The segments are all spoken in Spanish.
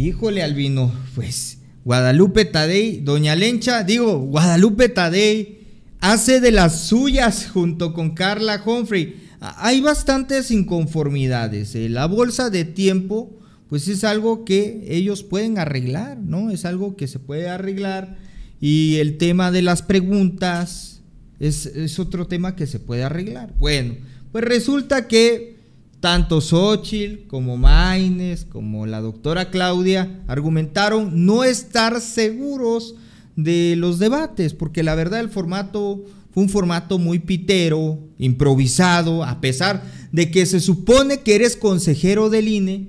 Híjole, Albino, pues Guadalupe Tadei, Doña Lencha, digo, Guadalupe Tadei hace de las suyas junto con Carla Humphrey. Hay bastantes inconformidades. Eh, la bolsa de tiempo, pues es algo que ellos pueden arreglar, ¿no? Es algo que se puede arreglar. Y el tema de las preguntas es otro tema que se puede arreglar. Bueno, pues resulta que tanto Xochitl como Maines, como la doctora Claudia, argumentaron no estar seguros de los debates, porque la verdad el formato fue un formato muy pitero, improvisado, a pesar de que se supone que eres consejero del INE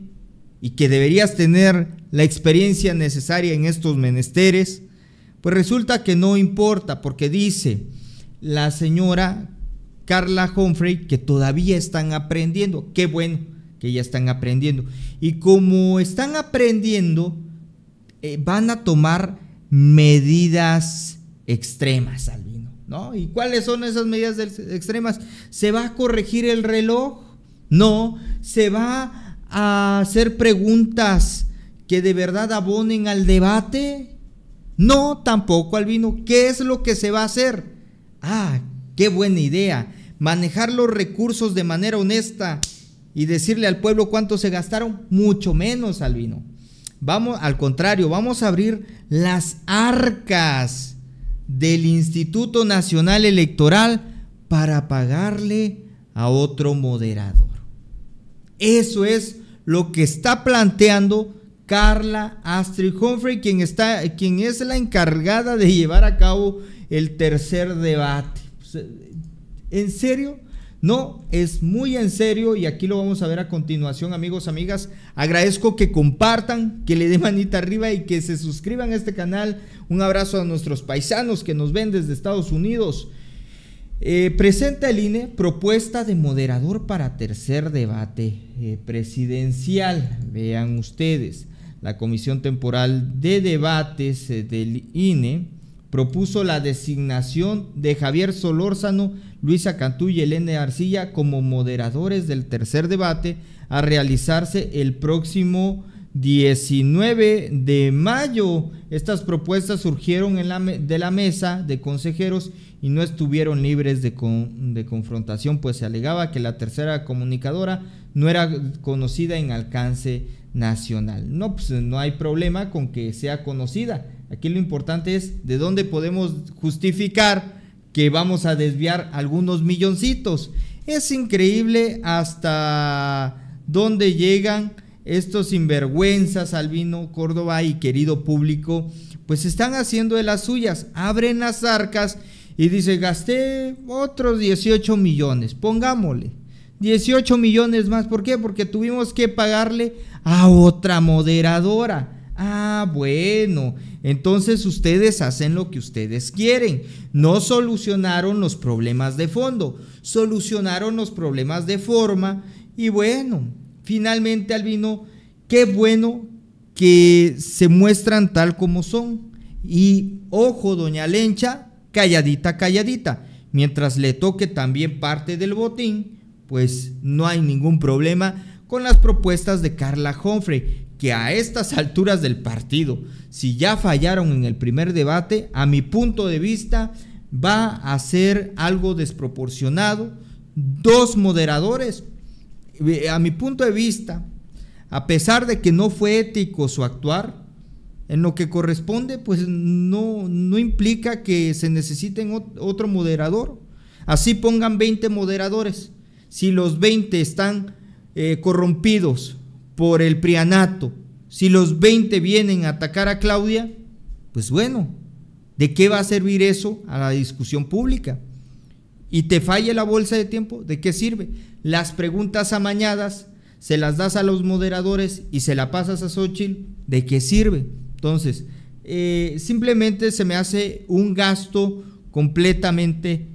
y que deberías tener la experiencia necesaria en estos menesteres, pues resulta que no importa, porque dice la señora Carla Humphrey, que todavía están aprendiendo. Qué bueno que ya están aprendiendo. Y como están aprendiendo, eh, van a tomar medidas extremas, Albino. ¿no? ¿Y cuáles son esas medidas extremas? ¿Se va a corregir el reloj? No, se va a hacer preguntas que de verdad abonen al debate. No, tampoco, Albino. ¿Qué es lo que se va a hacer? Ah, Qué buena idea. Manejar los recursos de manera honesta y decirle al pueblo cuánto se gastaron, mucho menos, Albino. Vamos, al contrario, vamos a abrir las arcas del Instituto Nacional Electoral para pagarle a otro moderador. Eso es lo que está planteando Carla Astrid Humphrey, quien, está, quien es la encargada de llevar a cabo el tercer debate. ¿En serio? No, es muy en serio y aquí lo vamos a ver a continuación, amigos, amigas. Agradezco que compartan, que le den manita arriba y que se suscriban a este canal. Un abrazo a nuestros paisanos que nos ven desde Estados Unidos. Eh, presenta el INE propuesta de moderador para tercer debate eh, presidencial. Vean ustedes, la Comisión Temporal de Debates eh, del INE propuso la designación de Javier Solórzano, Luisa Cantú y Elena Arcilla como moderadores del tercer debate a realizarse el próximo 19 de mayo. Estas propuestas surgieron en la de la mesa de consejeros y no estuvieron libres de, de confrontación, pues se alegaba que la tercera comunicadora no era conocida en alcance nacional. No, pues no hay problema con que sea conocida Aquí lo importante es de dónde podemos justificar que vamos a desviar algunos milloncitos. Es increíble hasta dónde llegan estos sinvergüenzas, Albino Córdoba y querido público, pues están haciendo de las suyas, abren las arcas y dice, gasté otros 18 millones, pongámosle. 18 millones más, ¿por qué? Porque tuvimos que pagarle a otra moderadora. Ah, bueno, entonces ustedes hacen lo que ustedes quieren. No solucionaron los problemas de fondo, solucionaron los problemas de forma y bueno, finalmente Albino, qué bueno que se muestran tal como son. Y ojo, doña Lencha, calladita, calladita. Mientras le toque también parte del botín, pues no hay ningún problema con las propuestas de Carla Humphrey, que a estas alturas del partido, si ya fallaron en el primer debate, a mi punto de vista va a ser algo desproporcionado. Dos moderadores, eh, a mi punto de vista, a pesar de que no fue ético su actuar, en lo que corresponde, pues no, no implica que se necesiten otro moderador. Así pongan 20 moderadores. Si los 20 están eh, corrompidos por el prianato, si los 20 vienen a atacar a Claudia, pues bueno, ¿de qué va a servir eso a la discusión pública? Y te falla la bolsa de tiempo, ¿de qué sirve? Las preguntas amañadas se las das a los moderadores y se la pasas a Xochitl, ¿de qué sirve? Entonces, eh, simplemente se me hace un gasto completamente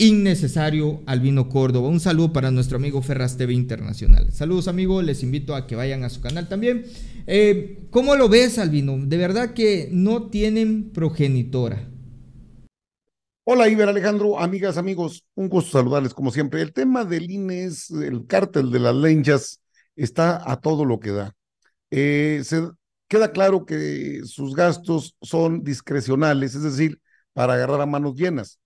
innecesario Albino Córdoba. Un saludo para nuestro amigo Ferras TV Internacional. Saludos amigo, les invito a que vayan a su canal también. Eh, ¿Cómo lo ves Albino? De verdad que no tienen progenitora. Hola Iber Alejandro, amigas, amigos, un gusto saludarles como siempre. El tema del INE el cártel de las lenchas, está a todo lo que da. Eh, se, queda claro que sus gastos son discrecionales, es decir, para agarrar a manos llenas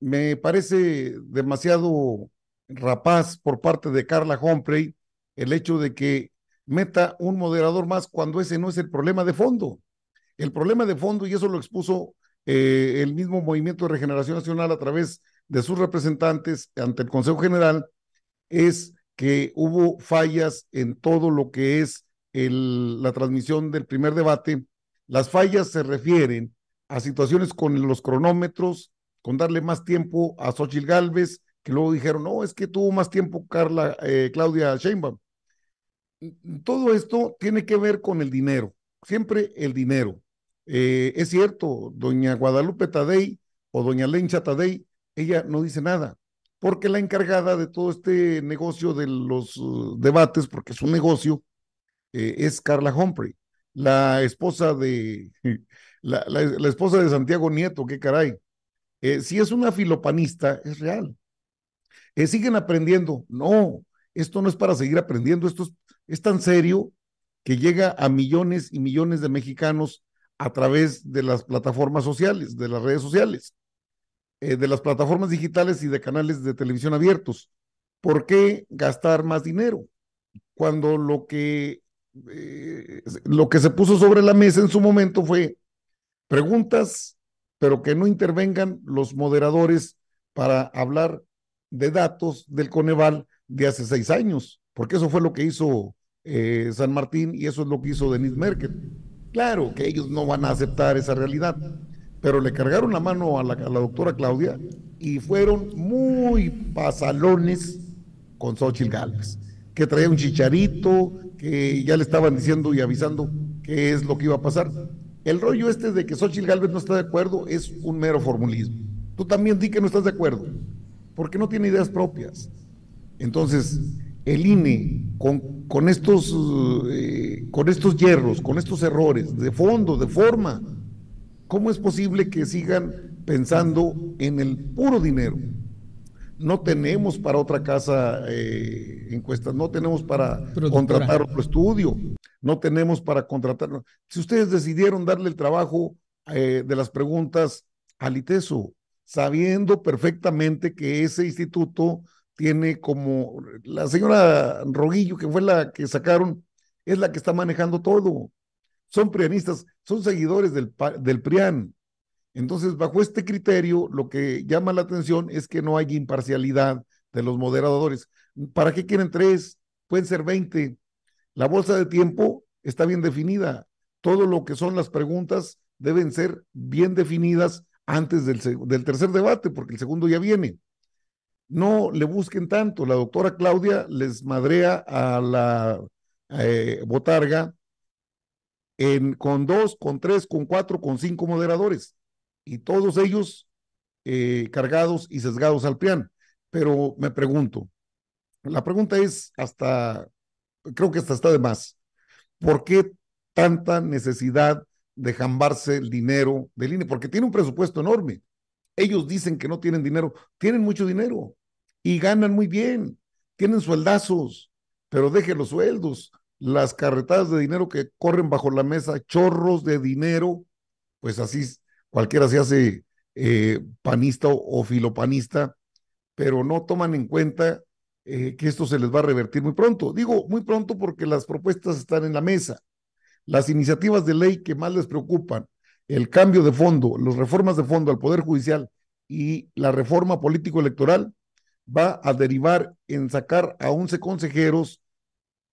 me parece demasiado rapaz por parte de Carla Humphrey el hecho de que meta un moderador más cuando ese no es el problema de fondo. El problema de fondo, y eso lo expuso eh, el mismo Movimiento de Regeneración Nacional a través de sus representantes ante el Consejo General, es que hubo fallas en todo lo que es el, la transmisión del primer debate. Las fallas se refieren a situaciones con los cronómetros, con darle más tiempo a Xochitl Galvez, que luego dijeron, no, es que tuvo más tiempo Carla, eh, Claudia Sheinbaum. Mm, mm, todo esto tiene que ver con el dinero, siempre el dinero. Eh, es cierto, doña Guadalupe Tadei o doña Lencha Tadei, ella no dice nada, porque la encargada de todo este negocio de los uh, debates, porque es un negocio, eh, es Carla Humphrey, la esposa de la, la esposa de Santiago Nieto, qué caray. Eh, si es una filopanista, es real. Eh, ¿Siguen aprendiendo? No, esto no es para seguir aprendiendo, esto es, tan serio que llega a millones y millones de mexicanos a través de las plataformas sociales, de las redes sociales, eh, de las plataformas digitales y de canales de televisión abiertos. ¿Por qué gastar más dinero cuando lo que, lo que se puso sobre la mesa en su momento fue preguntas pero que no intervengan los moderadores para hablar de datos del Coneval de hace seis años, porque eso fue lo que hizo eh, San Martín y eso es lo que hizo Denis Merkel. Claro que ellos no van a aceptar esa realidad, pero le cargaron la mano a la, doctora Claudia y fueron muy pasalones con Xochitl Gálvez, que traía un chicharito, que ya le estaban diciendo y avisando qué es lo que iba a pasar. El rollo este de que Xochitl Galvez no está de acuerdo es un mero formulismo. Tú también di que no estás de acuerdo, porque no tiene ideas propias. Entonces, el INE, con, estos, eh, con estos hierros, con estos errores, de fondo, de forma, ¿cómo es posible que sigan pensando en el puro dinero? No tenemos para otra casa eh, encuestas, no tenemos para contratar otro estudio no tenemos para contratarnos. Si ustedes decidieron darle el trabajo eh, de las preguntas al ITESO, sabiendo perfectamente que ese instituto tiene como la señora Roguillo, que fue la que sacaron, es la que está manejando todo. Son prianistas, son seguidores del, del PRIAN. Entonces, bajo este criterio, lo que llama la atención es que no hay imparcialidad de los moderadores. ¿Para qué quieren tres? Pueden ser veinte. La bolsa de tiempo está bien definida. Todo lo que son las preguntas deben ser bien definidas antes del, tercer debate, porque el segundo ya viene. No le busquen tanto. La doctora Claudia les madrea a la eh, botarga en, con dos, con tres, con cuatro, con cinco moderadores. Y todos ellos eh, cargados y sesgados al plan Pero me pregunto, la pregunta es hasta creo que hasta está de más. ¿Por qué tanta necesidad de jambarse el dinero del INE? Porque tiene un presupuesto enorme. Ellos dicen que no tienen dinero, tienen mucho dinero y ganan muy bien, tienen sueldazos, pero dejen los sueldos, las carretadas de dinero que corren bajo la mesa, chorros de dinero, pues así cualquiera se hace eh, panista o filopanista, pero no toman en cuenta eh, que esto se les va a revertir muy pronto. Digo muy pronto porque las propuestas están en la mesa. Las iniciativas de ley que más les preocupan, el cambio de fondo, las reformas de fondo al Poder Judicial y la reforma político-electoral, va a derivar en sacar a 11 consejeros,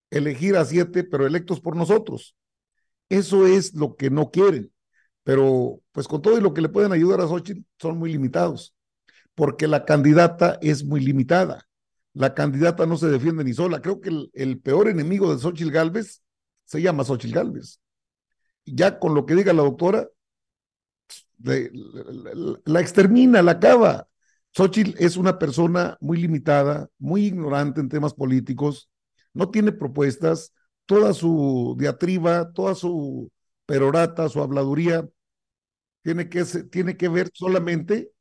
elegir a 7, pero electos por nosotros. Eso es lo que no quieren. Pero pues con todo y lo que le pueden ayudar a Xochitl son muy limitados, porque la candidata es muy limitada la candidata no se defiende ni sola. Creo que el, peor enemigo de Xochitl Galvez se llama Xochitl Galvez. Ya con lo que diga la doctora, la, extermina, la acaba. Xochitl es una persona muy limitada, muy ignorante en temas políticos, no tiene propuestas, toda su diatriba, toda su perorata, su habladuría, tiene que, tiene que ver solamente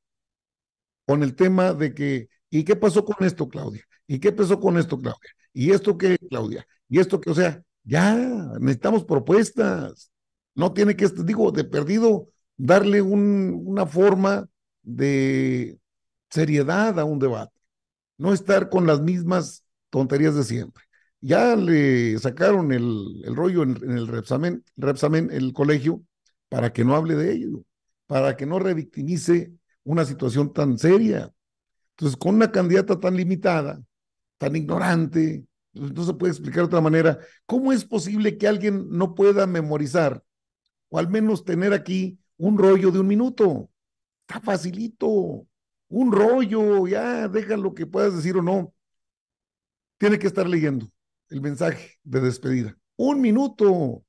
con el tema de que, ¿y qué pasó con esto, Claudia? ¿Y qué pasó con esto, Claudia? ¿Y esto qué, Claudia? ¿Y esto qué? O sea, ya necesitamos propuestas. No tiene que, digo, de perdido, darle una forma de seriedad a un debate. No estar con las mismas tonterías de siempre. Ya le sacaron el, rollo en, el Repsamen, el colegio, para que no hable de ello, para que no revictimice una situación tan seria. Entonces, con una candidata tan limitada, tan ignorante, pues, no se puede explicar de otra manera. ¿Cómo es posible que alguien no pueda memorizar o al menos tener aquí un rollo de un minuto? Está facilito, un rollo, ya, deja lo que puedas decir o no. Tiene que estar leyendo el mensaje de despedida. Un minuto.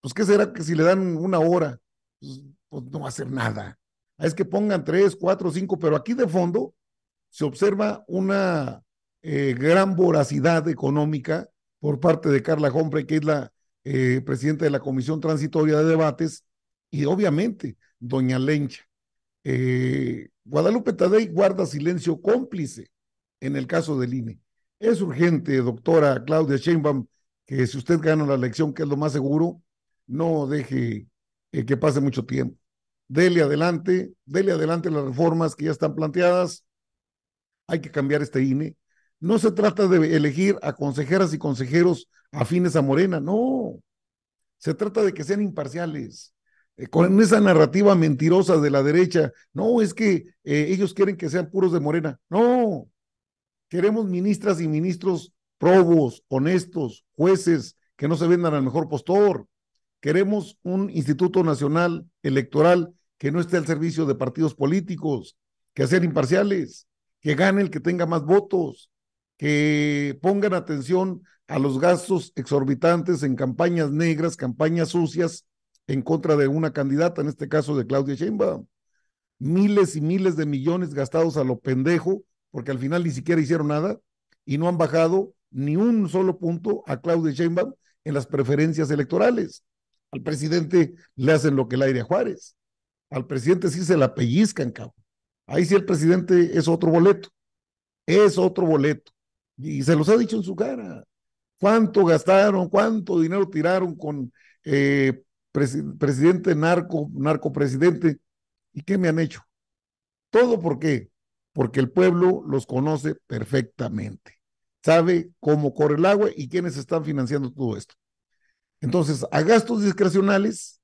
Pues, ¿qué será que si le dan una hora? Pues, pues no va a hacer nada. Es que pongan tres, cuatro, cinco, pero aquí de fondo se observa una eh, gran voracidad económica por parte de Carla Hombre, que es la eh, presidenta de la Comisión Transitoria de Debates, y obviamente doña Lencha. Eh, Guadalupe Tadei guarda silencio cómplice en el caso del INE. Es urgente, doctora Claudia Sheinbaum, que si usted gana la elección, que es lo más seguro, no deje que pase mucho tiempo. Dele adelante, dele adelante las reformas que ya están planteadas. Hay que cambiar este INE, no se trata de elegir a consejeras y consejeros afines a Morena, no. Se trata de que sean imparciales. Eh, con esa narrativa mentirosa de la derecha, no, es que eh, ellos quieren que sean puros de Morena. No. Queremos ministras y ministros probos, honestos, jueces, que no se vendan al mejor postor. Queremos un Instituto Nacional Electoral que no esté al servicio de partidos políticos, que sean imparciales, que gane el que tenga más votos, que pongan atención a los gastos exorbitantes en campañas negras, campañas sucias en contra de una candidata, en este caso de Claudia Sheinbaum. Miles y miles de millones gastados a lo pendejo, porque al final ni siquiera hicieron nada y no han bajado ni un solo punto a Claudia Sheinbaum en las preferencias electorales. Al presidente le hacen lo que el aire a Juárez. Al presidente sí se la pellizcan, cabrón. Ahí sí el presidente es otro boleto. Es otro boleto. Y se los ha dicho en su cara. ¿Cuánto gastaron? ¿Cuánto dinero tiraron con eh, presidente narco, presidente ¿Y qué me han hecho? Todo por qué? Porque el pueblo los conoce perfectamente. Sabe cómo corre el agua y quiénes están financiando todo esto. Entonces, a gastos discrecionales,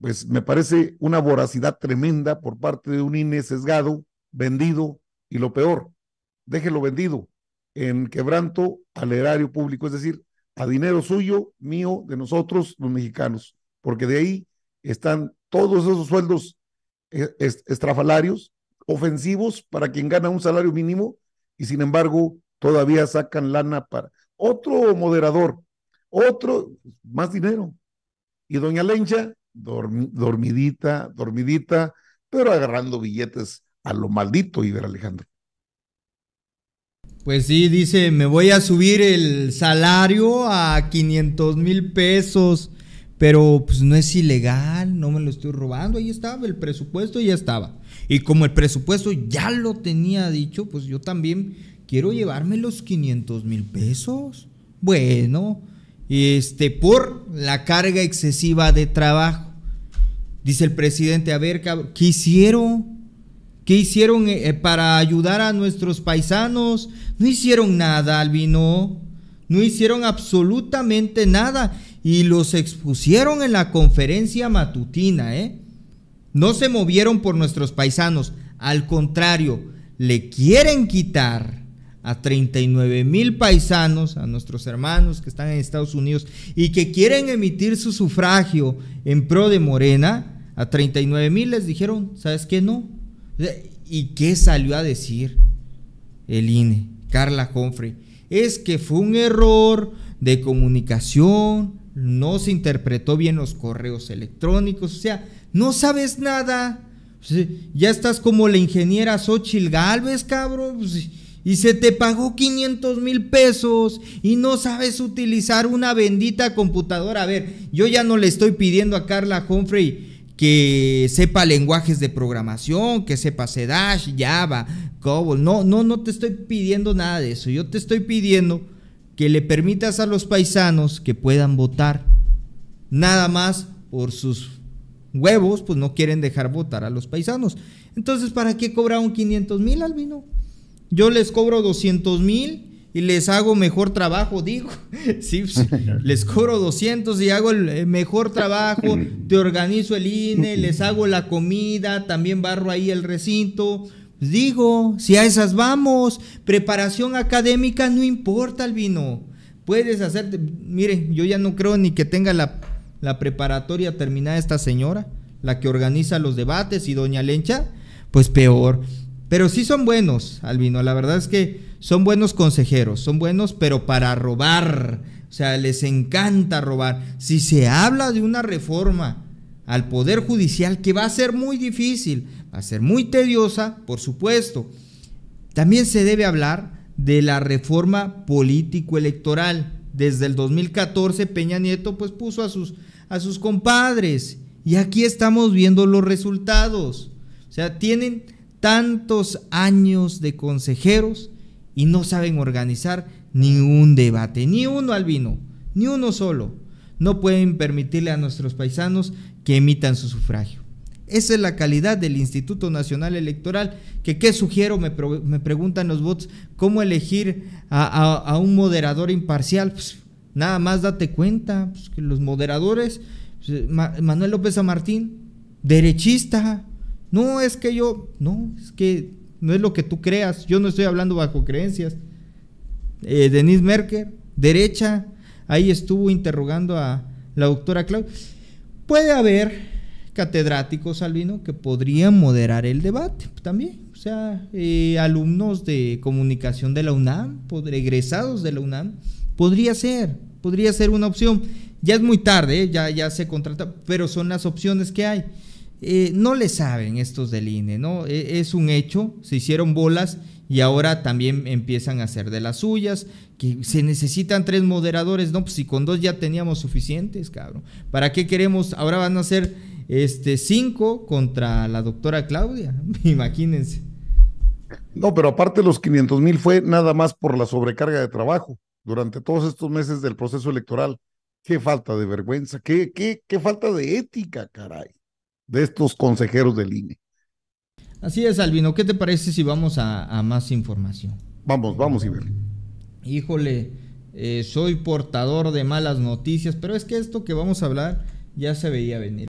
pues me parece una voracidad tremenda por parte de un INE sesgado, vendido y lo peor, déjelo vendido, en quebranto al erario público, es decir, a dinero suyo, mío, de nosotros, los mexicanos, porque de ahí están todos esos sueldos eh, estrafalarios, ofensivos para quien gana un salario mínimo y sin embargo todavía sacan lana para otro moderador, otro, más dinero. Y doña Lencha, dormidita, dormidita, pero agarrando billetes a lo maldito, Iber Alejandro. Pues sí, dice, me voy a subir el salario a 500 mil pesos, pero pues no es ilegal, no me lo estoy robando, ahí estaba el presupuesto, ya estaba. Y como el presupuesto ya lo tenía dicho, pues yo también quiero llevarme los 500 mil pesos. Bueno, este, por la carga excesiva de trabajo. Dice el presidente, a ver, cabrón, ¿Qué hicieron eh, eh, para ayudar a nuestros paisanos? No hicieron nada, Albino. No hicieron absolutamente nada. Y los expusieron en la conferencia matutina, ¿eh? No se movieron por nuestros paisanos. Al contrario, le quieren quitar a 39 mil paisanos, a nuestros hermanos que están en Estados Unidos y que quieren emitir su sufragio en pro de Morena, a 39 mil les dijeron, ¿sabes qué no? ¿Y qué salió a decir el INE? Carla Humphrey. Es que fue un error de comunicación, no se interpretó bien los correos electrónicos, o sea, no sabes nada. Ya estás como la ingeniera Xochil Galvez, cabrón. Pues, y se te pagó 500 mil pesos y no sabes utilizar una bendita computadora. A ver, yo ya no le estoy pidiendo a Carla Humphrey que sepa lenguajes de programación, que sepa C Java, Cobol. No, no, no te estoy pidiendo nada de eso. Yo te estoy pidiendo que le permitas a los paisanos que puedan votar. Nada más por sus huevos, pues no quieren dejar votar a los paisanos. Entonces, ¿para qué cobraron 500 mil, Albino? Yo les cobro 200 mil y les hago mejor trabajo, digo. Sí, pues, les cobro 200 y hago el mejor trabajo, te organizo el INE, les hago la comida, también barro ahí el recinto. Pues, digo, si a esas vamos, preparación académica no importa, Albino. Puedes hacerte, mire, yo ya no creo ni que tenga la, la preparatoria terminada esta señora, la que organiza los debates y doña Lencha, pues peor. Pero sí son buenos, Albino. La verdad es que son buenos consejeros, son buenos, pero para robar. O sea, les encanta robar. Si se habla de una reforma al Poder Judicial, que va a ser muy difícil, va a ser muy tediosa, por supuesto, también se debe hablar de la reforma político-electoral. Desde el 2014 Peña Nieto pues puso a sus, a sus compadres y aquí estamos viendo los resultados. O sea, tienen tantos años de consejeros y no saben organizar ni un debate, ni uno albino, ni uno solo. No pueden permitirle a nuestros paisanos que emitan su sufragio. Esa es la calidad del Instituto Nacional Electoral, que qué sugiero, me, preguntan los bots, cómo elegir a, un moderador imparcial. Pues, nada más date cuenta pues, que los moderadores, pues, Manuel López Amartín, derechista, no, es que yo, no, es que no es lo que tú creas, yo no estoy hablando bajo creencias. Eh, Denise Merker, derecha, ahí estuvo interrogando a la doctora Claudia. Puede haber catedráticos, Albino, que podrían moderar el debate también. O sea, eh, alumnos de comunicación de la UNAM, egresados de la UNAM, podría ser, podría ser una opción. Ya es muy tarde, eh, ya, ya se contrata, pero son las opciones que hay. Eh, no le saben estos del INE, ¿no? E, es un hecho, se hicieron bolas y ahora también empiezan a hacer de las suyas, que se necesitan tres moderadores, no, pues si con dos ya teníamos suficientes, cabrón. ¿Para qué queremos? Ahora van a ser este, cinco contra la doctora Claudia, imagínense. No, pero aparte los 500 mil fue nada más por la sobrecarga de trabajo durante todos estos meses del proceso electoral. Qué falta de vergüenza, qué, qué falta de ética, caray de estos consejeros del INE. Así es, Albino. ¿Qué te parece si vamos a, más información? Vamos, vamos, ver. Híjole, eh, soy portador de malas noticias, pero es que esto que vamos a hablar ya se veía venir.